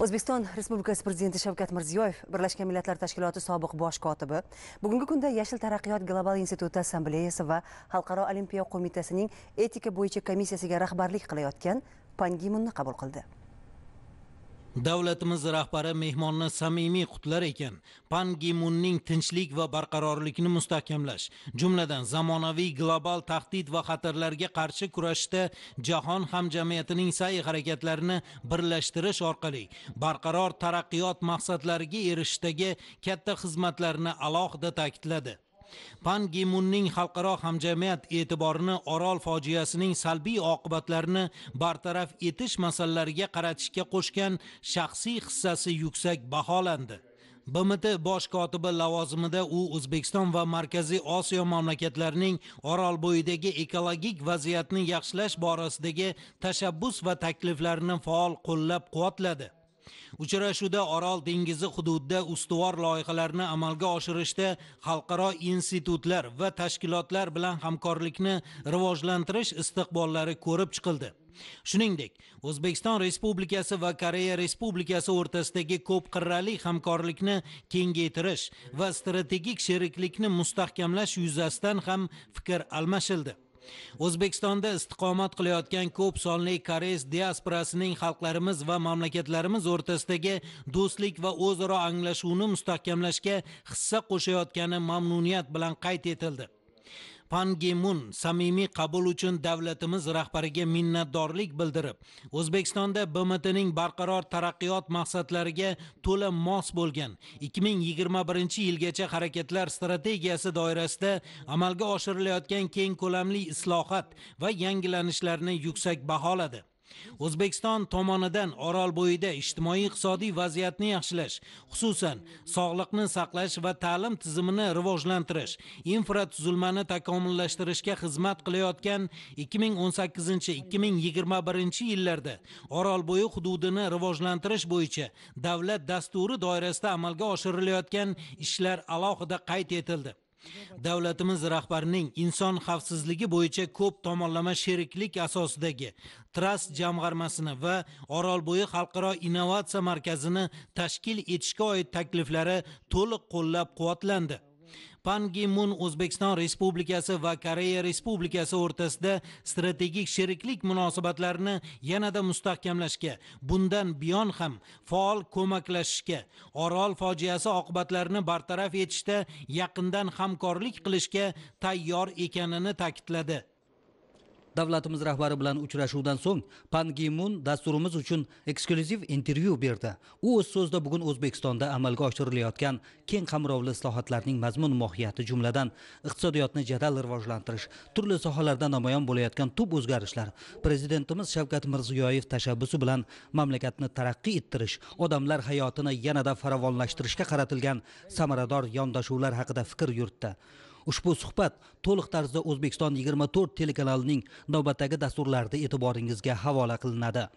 o'zbekiston respublikasi prezidenti shavkat mirziyoyev birlashgan millatlar tashkiloti sobiq bosh kotibi bugungi kunda yashil taraqqiyot global instituti assambleyasi va xalqaro olimpiya qo'mitasining etika bo'yicha komissiyasiga rahbarlik qilayotgan pangimunni qabul qildi davlatimiz rahbari mehmonni samimiy qutlar ekan pan gimunning tinchlik va barqarorlikni mustahkamlash jumladan zamonaviy global tahdid va xatarlarga qarshi kurashishda jahon hamjamiyatining sa'y harakatlarini birlashtirish orqali barqaror taraqqiyot maqsadlariga erishishdagi katta xizmatlarini alohida ta'kidladi pan gimunning xalqaro hamjamiyat e'tiborini orol fojiasining salbiy oqibatlarini bartaraf etish masalalariga qaratishga qo'shgan shaxsiy hissasi yuksak baholandi BMT bosh kotibi lavozimida u O'zbekiston va Markaziy Osiyo mamlakatlarining orol bo'yidagi ekologik vaziyatni yaxshilash borasidagi tashabbus va takliflarini faol qo'llab-quvvatladi. uchrashuvda orol dengizi hududida ustuvor loyihalarni amalga oshirishda xalqaro institutlar va tashkilotlar bilan hamkorlikni rivojlantirish istiqbollari ko'rib chiqildi shuningdek o'zbekiston respublikasi va koreya respublikasi o'rtasidagi ko'p qirrali hamkorlikni kengaytirish va strategik sheriklikni mustahkamlash yuzasidan ham fikr almashildi o'zbekistonda istiqomat qilayotgan ko'p sonli koreys diasporasining xalqlarimiz va mamlakatlarimiz o'rtasidagi do'stlik va o'zaro anglashuvni mustahkamlashga hissa qo'shayotgani mamnuniyat bilan qayd etildi pan gi samimiy qabul uchun davlatimiz rahbariga minnatdorlik bildirib o'zbekistonda bmtning barqaror taraqqiyot maqsadlariga to'la mos bo'lgan 2021 yilgacha harakatlar strategiyasi doirasida amalga oshirilayotgan keng ko'lamli islohot va yangilanishlarni yuksak baholadi o'zbekiston tomonidan orol bo'yida ijtimoiy iqtisodiy vaziyatni yaxshilash xususan sog'liqni saqlash va ta'lim tizimini rivojlantirish infratuzilmani takomillashtirishga xizmat qilayotgan 2018-2021 yillarda orol bo'yi hududini rivojlantirish bo'yicha davlat dasturi doirasida amalga oshirilayotgan ishlar alohida qayd etildi davlatimiz rahbarining inson xavfsizligi bo'yicha ko'p tomonlama sheriklik asosidagi trust jamg'armasini va orolbo'yi xalqaro innovatsiya markazini tashkil etishga oid takliflari to'liq qo'llab quvvatlandi pan gimun mun o'zbekiston respublikasi va koreya respublikasi o'rtasida strategik sheriklik munosabatlarini yanada mustahkamlashga bundan buyon ham faol ko'maklashishga orol fojiasi oqibatlarini bartaraf etishda yaqindan hamkorlik qilishga tayyor ekanini ta'kidladi davlatimiz rahbari bilan uchrashuvdan so'ng pan gi mun dasturimiz uchun eksklyuziv intervyu berdi u o'z so'zida bugun o'zbekistonda amalga oshirilayotgan keng qamrovli islohotlarning mazmun mohiyati jumladan iqtisodiyotni jadal rivojlantirish turli sohalarda namoyon bo'layotgan tub o'zgarishlar prezidentimiz shavkat mirziyoyev tashabbusi bilan mamlakatni taraqqiy ettirish odamlar hayotini yanada farovonlashtirishga qaratilgan samarador yondashuvlar haqida fikr yuritdi ushbu suhbat to'liq tarzda o'zbekiston yigirma to'rt telekanalining navbatdagi dasturlarida e'tiboringizga havola qilinadi